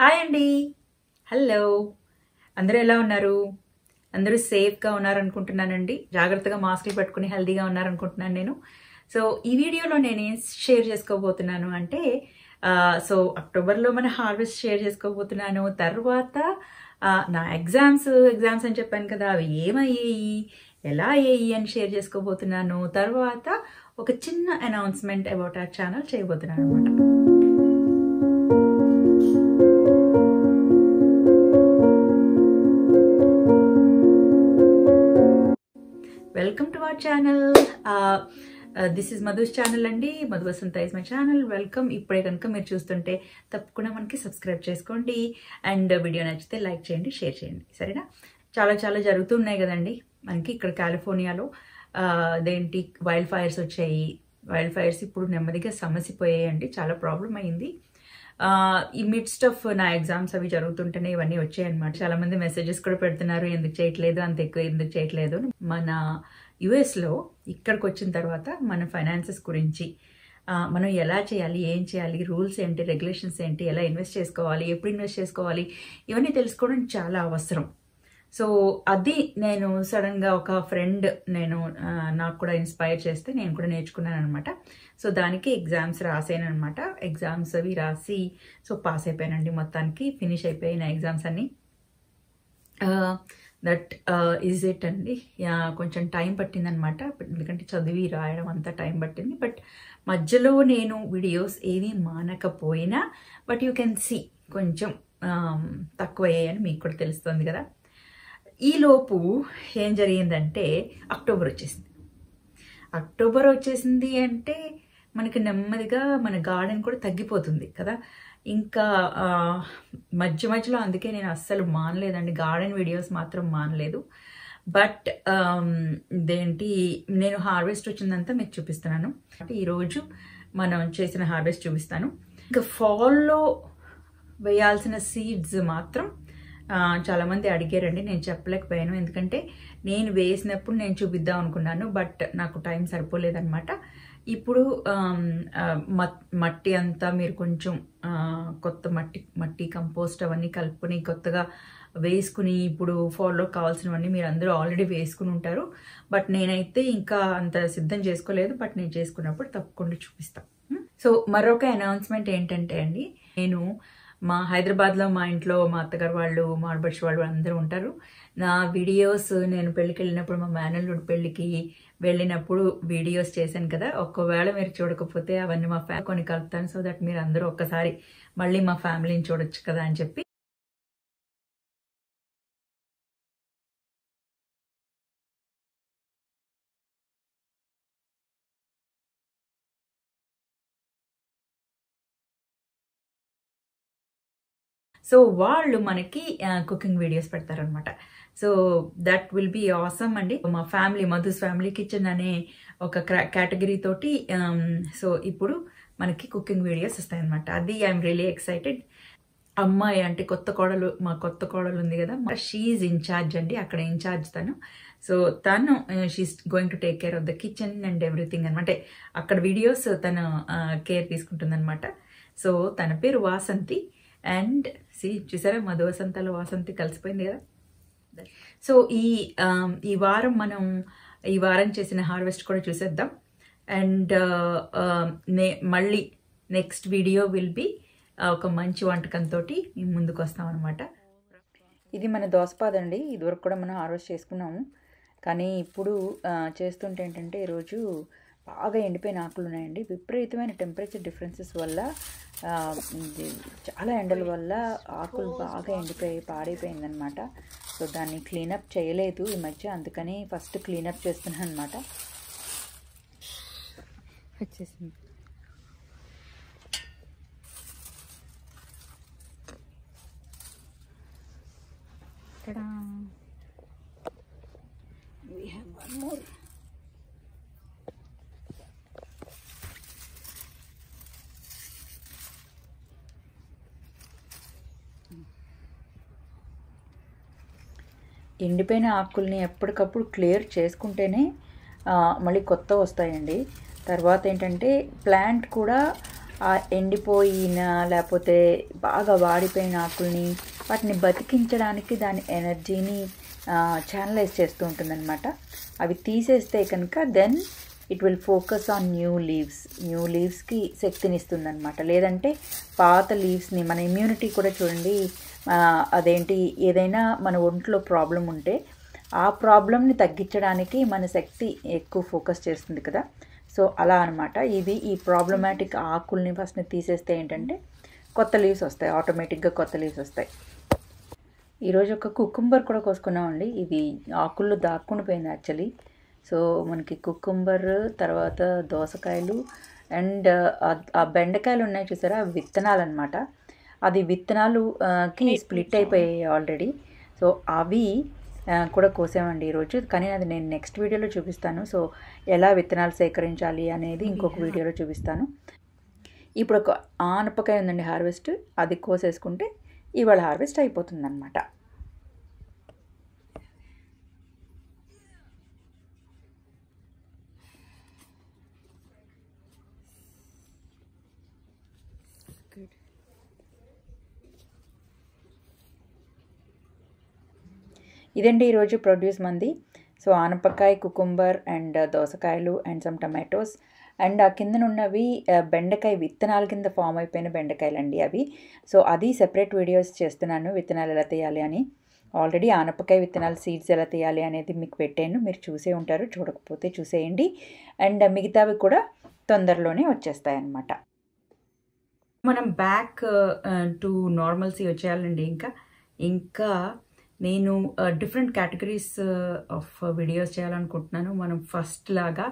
hi అండి hello అందరూ ఎలా ఉన్నారు అందరూ సేఫ్గా ఉన్నారనుకుంటున్నానండి జాగ్రత్తగా మాస్క్లు పెట్టుకుని హెల్దీగా ఉన్నారనుకుంటున్నాను నేను సో ఈ వీడియోలో నేను ఏం షేర్ చేసుకోబోతున్నాను అంటే సో అక్టోబర్లో మన హార్వెస్ట్ షేర్ చేసుకోబోతున్నాను తర్వాత నా ఎగ్జామ్స్ ఎగ్జామ్స్ అని చెప్పాను కదా అవి ఏమయ్యాయి ఎలా అయ్యాయి అని షేర్ చేసుకోబోతున్నాను తర్వాత ఒక చిన్న అనౌన్స్మెంట్ అబౌట్ ఆ ఛానల్ చేయబోతున్నాను అనమాట welcome to our channel this is Madhu's channel అండి Madhu Vasantha is my channel welcome ఇప్పుడే కనుక మీరు చూస్తుంటే తప్పకుండా మనకి సబ్స్క్రైబ్ చేసుకోండి అండ్ వీడియో నచ్చితే లైక్ చేయండి షేర్ చేయండి సరేనా చాలా చాలా జరుగుతున్నాయి కదండి మనకి ఇక్కడ కాలిఫోర్నియాలో అదేంటి వైల్డ్ ఫైర్స్ వచ్చాయి వైల్డ్ ఫైర్స్ ఇప్పుడు నెమ్మదిగా అండి చాలా ప్రాబ్లం అయింది ఈ మిడ్స్ట్ ఆఫ్ నా ఎగ్జామ్స్ అవి జరుగుతుంటేనే ఇవన్నీ వచ్చాయన్నమాట చాలా మంది మెసేజెస్ కూడా పెడుతున్నారు ఎందుకు చేయట్లేదు అంత ఎక్కువ ఎందుకు చేయట్లేదు మన యుఎస్లో ఇక్కడికి వచ్చిన తర్వాత మన ఫైనాన్సెస్ గురించి మనం ఎలా చేయాలి ఏం చేయాలి రూల్స్ ఏంటి రెగ్యులేషన్స్ ఏంటి ఎలా ఇన్వెస్ట్ చేసుకోవాలి ఎప్పుడు ఇన్వెస్ట్ చేసుకోవాలి ఇవన్నీ తెలుసుకోవడం చాలా అవసరం సో అది నేను సడన్గా ఒక ఫ్రెండ్ నేను నాకు కూడా ఇన్స్పైర్ చేస్తే నేను కూడా నేర్చుకున్నాను అనమాట సో దానికి ఎగ్జామ్స్ రాసాను అనమాట ఎగ్జామ్స్ అవి రాసి సో పాస్ అయిపోయానండి మొత్తానికి ఫినిష్ అయిపోయాయి నా ఎగ్జామ్స్ అన్నీ దట్ ఈజ్ ఇట్ అండి కొంచెం టైం పట్టిందనమాట ఎందుకంటే చదివి రాయడం అంతా టైం పట్టింది బట్ మధ్యలో నేను వీడియోస్ ఏవి మానకపోయినా బట్ యూ కెన్ సీ కొంచెం తక్కువ అయ్యాయని మీకు కూడా తెలుస్తుంది కదా ఈలోపు ఏం జరిగిందంటే అక్టోబర్ వచ్చేసింది అక్టోబర్ వచ్చేసింది అంటే మనకి నెమ్మదిగా మన గార్డెన్ కూడా తగ్గిపోతుంది కదా ఇంకా మధ్య మధ్యలో అందుకే నేను అస్సలు మానలేదండి గార్డెన్ వీడియోస్ మాత్రం మానలేదు బట్ ఇదేంటి నేను హార్వెస్ట్ వచ్చిందంతా మీకు చూపిస్తున్నాను అంటే ఈరోజు మనం చేసిన హార్వెస్ట్ చూపిస్తాను ఇంకా ఫాల్లో వేయాల్సిన సీడ్స్ మాత్రం చాలామంది అడిగారండి నేను చెప్పలేకపోయాను ఎందుకంటే నేను వేసినప్పుడు నేను చూపిద్దాం అనుకున్నాను బట్ నాకు టైం సరిపోలేదనమాట ఇప్పుడు మట్టి అంతా మీరు కొంచెం కొత్త మట్టి మట్టి కంపోస్ట్ అవన్నీ కలుపుకొని కొత్తగా వేసుకుని ఇప్పుడు ఫాలో కావాల్సినవన్నీ మీరు అందరూ ఆల్రెడీ వేసుకుని ఉంటారు బట్ నేనైతే ఇంకా అంత సిద్ధం చేసుకోలేదు బట్ నేను చేసుకున్నప్పుడు తప్పకుండా చూపిస్తాను సో మరొక అనౌన్స్మెంట్ ఏంటంటే అండి నేను మా హైదరాబాద్లో మా ఇంట్లో మా అత్తగారు వాళ్ళు మా ఆడబడిచి వాళ్ళు అందరూ ఉంటారు నా వీడియోస్ నేను పెళ్ళికి వెళ్ళినప్పుడు మా మేనల్లుడు పెళ్ళికి వెళ్ళినప్పుడు వీడియోస్ చేశాను కదా ఒక్కవేళ మీరు చూడకపోతే అవన్నీ మా ఫ్యామిలీ కొన్ని కలుపుతాను సో దట్ మీరు అందరూ ఒక్కసారి మళ్ళీ మా ఫ్యామిలీని చూడొచ్చు కదా అని చెప్పి సో వాళ్ళు మనకి కుకింగ్ వీడియోస్ పెడతారనమాట so that will be awesome అండి మా ఫ్యామిలీ మధుస్ ఫ్యామిలీ కిచెన్ అనే ఒక కేటగిరీ తోటి um, సో ఇప్పుడు మనకి కుకింగ్ వీడియోస్ అనమాట అది ఐఎమ్ రియలీ ఎక్సైటెడ్ అమ్మాయి అంటే కొత్త కోడలు మా కొత్త కోడలు ఉంది కదా మా షీఈ్ ఇన్ఛార్జ్ అండి అక్కడ ఇన్ఛార్జ్ తను సో తను she's going to take care of the kitchen and everything అనమాట అక్కడ వీడియోస్ తను కేర్ తీసుకుంటుంది సో తన పేరు వాసంతి అండ్ సి చూసారా మధు దోసంతలో వాసంతి కలిసిపోయింది కదా సో ఈ ఈ వారం మనం ఈ వారం చేసిన హార్వెస్ట్ కూడా చూసేద్దాం అండ్ నే మళ్ళీ నెక్స్ట్ వీడియో విల్ బి ఒక మంచి వంటకంతో ముందుకు వస్తాం అనమాట ఇది మన దోసపాద అండి ఇదివరకు కూడా మనం హార్వెస్ట్ చేసుకున్నాము కానీ ఇప్పుడు చేస్తుంటే ఏంటంటే ఈరోజు బాగా ఎండిపోయిన ఆకులు ఉన్నాయండి విపరీతమైన టెంపరేచర్ డిఫరెన్సెస్ వల్ల చాలా ఎండల వల్ల ఆకులు బాగా ఎండిపోయి పాడైపోయిందనమాట సో దాన్ని క్లీనప్ చేయలేదు ఈ మధ్య అందుకని ఫస్ట్ క్లీనప్ చేస్తున్నాను అనమాట వచ్చేసింది ఇక్కడ వీ హ్యావ్ వన్ మోర్ ఎండిపోయిన ఆకుల్ని ఎప్పటికప్పుడు క్లియర్ చేసుకుంటేనే మళ్ళీ కొత్త వస్తాయండి తర్వాత ఏంటంటే ప్లాంట్ కూడా ఆ ఎండిపోయిన లేకపోతే బాగా వాడిపోయిన ఆకుల్ని వాటిని బతికించడానికి దాని ఎనర్జీని ఛానలైజ్ చేస్తూ ఉంటుందన్నమాట అవి తీసేస్తే కనుక then it will focus on new leaves new లీవ్స్కి శక్తినిస్తుంది అనమాట లేదంటే పాత లీవ్స్ని మన ఇమ్యూనిటీ కూడా చూడండి అదేంటి ఏదైనా మన ఒంట్లో ప్రాబ్లం ఉంటే ఆ ప్రాబ్లమ్ని తగ్గించడానికి మన శక్తి ఎక్కువ ఫోకస్ చేస్తుంది కదా సో అలా అనమాట ఇది ఈ ప్రాబ్లమాటిక్ ఆకుల్ని ఫస్ట్ తీసేస్తే ఏంటంటే కొత్త లీవ్స్ వస్తాయి ఆటోమేటిక్గా కొత్త లీవ్స్ వస్తాయి ఈరోజు ఒక కుకుంబర్ కూడా కోసుకున్నామండి ఇది ఆకుల్లో దాక్కుండా పోయింది యాక్చువల్లీ సో మనకి కుక్కుంబర్ తర్వాత దోసకాయలు అండ్ ఆ బెండకాయలు ఉన్నాయి చూసారా విత్తనాలు అనమాట అది విత్తనాలుకి స్ప్లిట్ అయిపోయాయి ఆల్రెడీ సో అవి కూడా కోసామండి ఈరోజు కానీ అది నేను నెక్స్ట్ వీడియోలో చూపిస్తాను సో ఎలా విత్తనాలు సేకరించాలి అనేది ఇంకొక వీడియోలో చూపిస్తాను ఇప్పుడు ఒక ఆనపకాయ ఉందండి హార్వెస్ట్ అది కోసేసుకుంటే ఇవాళ హార్వెస్ట్ అయిపోతుంది అనమాట ఇదండి ఈరోజు ప్రొడ్యూస్ మంది సో ఆనపకాయ కుకుంబర్ అండ్ uh, దోసకాయలు అండ్ సమ్ టమాటోస్ అండ్ ఆ కిందనున్నవి uh, బెండకాయ విత్తనాల కింద ఫామ్ అయిపోయిన బెండకాయలు అండి అవి సో అది సెపరేట్ వీడియోస్ చేస్తున్నాను విత్తనాలు ఎలా తీయాలి అని ఆల్రెడీ ఆనపకాయ విత్తనాలు సీడ్స్ ఎలా తీయాలి అనేది మీకు పెట్టాను మీరు చూసే ఉంటారు చూడకపోతే చూసేయండి అండ్ uh, మిగతావి కూడా తొందరలోనే వచ్చేస్తాయన్నమాట మనం బ్యాక్ టు నార్మల్సీ వచ్చేయాలండి ఇంకా ఇంకా నేను డిఫరెంట్ కేటగిరీస్ ఆఫ్ వీడియోస్ చేయాలనుకుంటున్నాను మనం ఫస్ట్ లాగా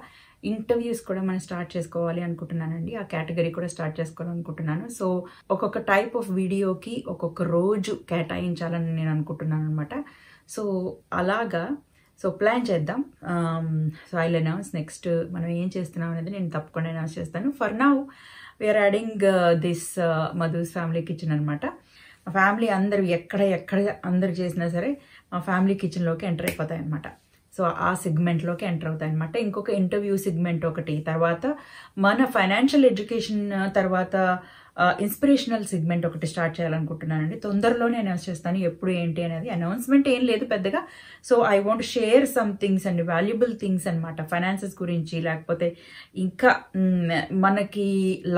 ఇంటర్వ్యూస్ కూడా మనం స్టార్ట్ చేసుకోవాలి అనుకుంటున్నానండి ఆ కేటగిరీ కూడా స్టార్ట్ చేసుకోవాలనుకుంటున్నాను సో ఒక్కొక్క టైప్ ఆఫ్ వీడియోకి ఒక్కొక్క రోజు కేటాయించాలని నేను అనుకుంటున్నాను అనమాట సో అలాగా సో ప్లాన్ చేద్దాం సో ఐ అనౌన్స్ నెక్స్ట్ మనం ఏం చేస్తున్నాం అనేది నేను తప్పకుండా అనౌన్స్ చేస్తాను for now we are adding this Madhu's family kitchen అనమాట మా ఫ్యామిలీ అందరు ఎక్కడ ఎక్కడ అందరు చేసినా సరే మా ఫ్యామిలీ కిచెన్లోకి ఎంటర్ అయిపోతాయి అనమాట సో ఆ సెగ్మెంట్లోకి ఎంటర్ అవుతాయి అనమాట ఇంకొక ఇంటర్వ్యూ సెగ్మెంట్ ఒకటి తర్వాత మన ఫైనాన్షియల్ ఎడ్యుకేషన్ తర్వాత ఇన్స్పిరేషనల్ సెగ్మెంట్ ఒకటి స్టార్ట్ చేయాలనుకుంటున్నానండి తొందరలోనే అనౌన్స్ చేస్తాను ఎప్పుడు ఏంటి అనేది అనౌన్స్మెంట్ ఏం లేదు పెద్దగా so I want share some things and valuable things అనమాట ఫైనాన్సెస్ గురించి లేకపోతే ఇంకా మనకి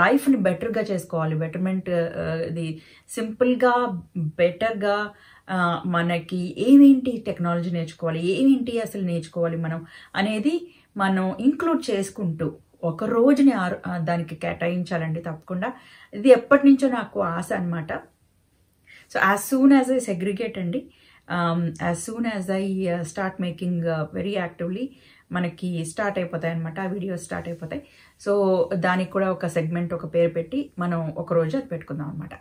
లైఫ్ని బెటర్గా చేసుకోవాలి బెటర్మెంట్ ఇది సింపుల్గా బెటర్గా మనకి ఏమేంటి టెక్నాలజీ నేర్చుకోవాలి ఏమేంటి అసలు నేర్చుకోవాలి మనం అనేది మనం ఇంక్లూడ్ చేసుకుంటూ ఒక రోజుని దానికి కేటాయించాలండి తప్పకుండా ఇది ఎప్పటి నుంచో నాకు ఆశ అనమాట so as soon as I segregate అండి as soon as I start making very actively మనకి స్టార్ట్ అయిపోతాయి అనమాట ఆ వీడియోస్ స్టార్ట్ అయిపోతాయి సో దానికి కూడా ఒక సెగ్మెంట్ ఒక పేరు పెట్టి మనం ఒక రోజు అది పెట్టుకుందాం అనమాట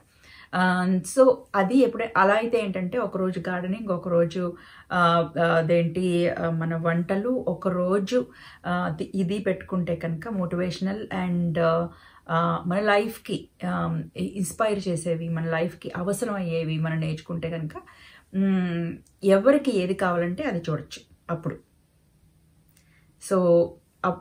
సో అది ఎప్పుడే అలా అయితే ఏంటంటే ఒకరోజు గార్డెనింగ్ ఒకరోజు అదేంటి మన వంటలు ఒకరోజు ఇది పెట్టుకుంటే కనుక మోటివేషనల్ అండ్ మన లైఫ్కి ఇన్స్పైర్ చేసేవి మన లైఫ్కి అవసరం అయ్యేవి మనం నేర్చుకుంటే కనుక ఎవరికి ఏది కావాలంటే అది చూడొచ్చు అప్పుడు సో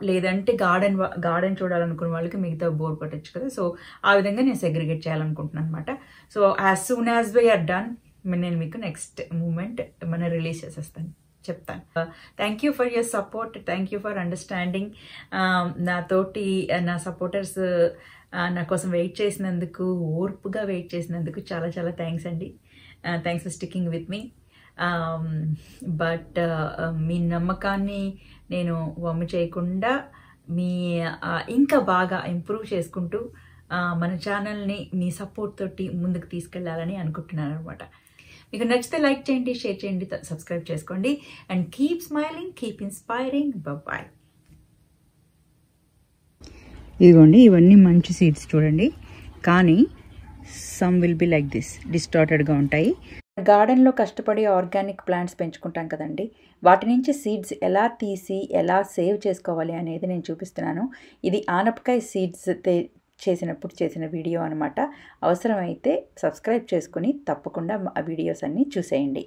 లేదంటే గార్డెన్ గార్డెన్ చూడాలనుకున్న వాళ్ళకి మిగతా బోర్ పట్టచ్చు కదా సో ఆ విధంగా నేను సెగ్రిగేట్ చేయాలనుకుంటున్నాను అనమాట so as soon as we are done నేను మీకు నెక్స్ట్ మూమెంట్ మన రిలీజ్ చేసేస్తాను చెప్తాను thank you for your support thank you for understanding నాతోటి నా సపోర్టర్స్ uh, uh, నా కోసం వెయిట్ చేసినందుకు ఓర్పుగా వెయిట్ చేసినందుకు చాలా చాలా థ్యాంక్స్ అండి థ్యాంక్స్ ఫర్ స్టిక్కింగ్ విత్ మీ బట్ మీ నమ్మకాన్ని నేను వమ్ము చేయకుండా మీ ఇంకా బాగా ఇంప్రూవ్ చేసుకుంటూ మన ఛానల్ని మీ సపోర్ట్ తోటి ముందుకు తీసుకెళ్లాలని అనుకుంటున్నాను అనమాట మీకు నచ్చితే లైక్ చేయండి షేర్ చేయండి సబ్స్క్రైబ్ చేసుకోండి and keep smiling keep inspiring bye ఇదిగోండి ఇవన్నీ మంచి సీడ్స్ చూడండి కానీ some will be like this డిస్టార్టెడ్గా ఉంటాయి గార్డెన్లో కష్టపడి ఆర్గానిక్ ప్లాంట్స్ పెంచుకుంటాం కదండి వాటి నుంచి సీడ్స్ ఎలా తీసి ఎలా సేవ్ చేసుకోవాలి అనేది నేను చూపిస్తున్నాను ఇది ఆనపకాయ సీడ్స్ చేసినప్పుడు చేసిన వీడియో అనమాట అవసరమైతే సబ్స్క్రైబ్ చేసుకుని తప్పకుండా ఆ వీడియోస్ అన్నీ చూసేయండి